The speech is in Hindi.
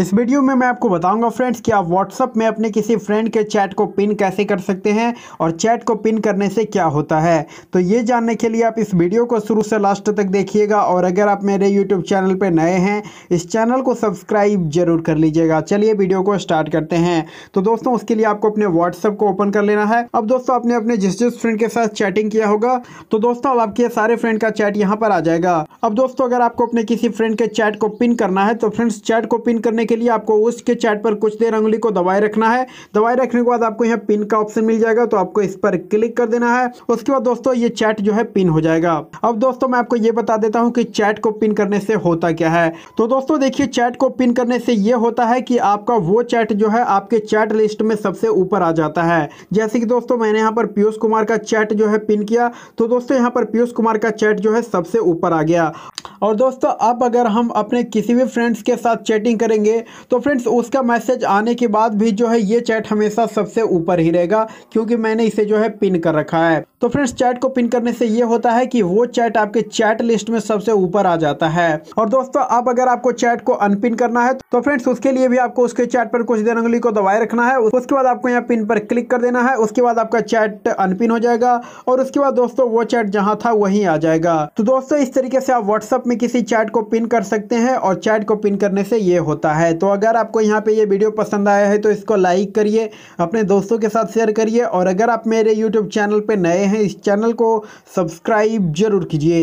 इस वीडियो में मैं आपको बताऊंगा फ्रेंड्स कि आप व्हाट्सअप में अपने किसी फ्रेंड के चैट को पिन कैसे कर सकते हैं और चैट को पिन करने से क्या होता है तो ये जानने के लिए आप इस वीडियो को शुरू से लास्ट तक देखिएगा और अगर आप मेरे यूट्यूब चैनल पर नए हैं इस चैनल को सब्सक्राइब जरूर कर लीजिएगा चलिए वीडियो को स्टार्ट करते हैं तो दोस्तों उसके लिए आपको अपने व्हाट्सअप को ओपन कर लेना है अब दोस्तों आपने अपने जिस जिस फ्रेंड के साथ चैटिंग किया होगा तो दोस्तों अब आपके सारे फ्रेंड का चैट यहाँ पर आ जाएगा अब दोस्तों अगर आपको अपने किसी फ्रेंड के चैट को पिन करना है तो फ्रेंड्स चैट को पिन करने के लिए आपको उसके चैट पर कुछ देर उंगली को दबाए रखना है दबाए रखने के बाद आपको यहाँ पिन का ऑप्शन मिल जाएगा तो आपको इस पर क्लिक कर देना है उसके बाद दोस्तों ये चैट जो है पिन हो जाएगा अब दोस्तों मैं आपको ये बता देता हूँ कि चैट को पिन करने से होता क्या है तो दोस्तों देखिए चैट को पिन करने से ये होता है कि आपका वो चैट जो है आपके चैट लिस्ट में सबसे ऊपर आ जाता है जैसे कि दोस्तों मैंने यहाँ पर पीयूष कुमार का चैट जो है पिन किया तो दोस्तों यहाँ पर पीयूष कुमार का चैट जो है सबसे ऊपर आ गया और दोस्तों अब अगर हम अपने किसी भी फ्रेंड्स के साथ चैटिंग करेंगे तो फ्रेंड्स उसका मैसेज आने के बाद भी जो है ये चैट हमेशा सबसे ऊपर ही रहेगा क्योंकि मैंने इसे जो है पिन कर रखा है तो फ्रेंड्स चैट को पिन करने से ये होता है कि वो चैट आपके चैट लिस्ट में सबसे ऊपर आ जाता है और दोस्तों अब अगर आपको चैट को अनपिन करना है तो फ्रेंड्स उसके लिए भी आपको उसके चैट पर कुछ देर उंगली को दबाए रखना है उसके बाद आपको यहाँ पिन पर क्लिक कर देना है उसके बाद आपका चैट अनपिन हो जाएगा और उसके बाद दोस्तों वो चैट जहाँ था वहीं आ जाएगा तो दोस्तों इस तरीके से आप व्हाट्सअप में किसी चैट को पिन कर सकते हैं और चैट को पिन करने से ये होता है तो अगर आपको यहाँ पे ये वीडियो पसंद आया है तो इसको लाइक करिए अपने दोस्तों के साथ शेयर करिए और अगर आप मेरे यूट्यूब चैनल पर नए हैं इस चैनल को सब्सक्राइब जरूर कीजिए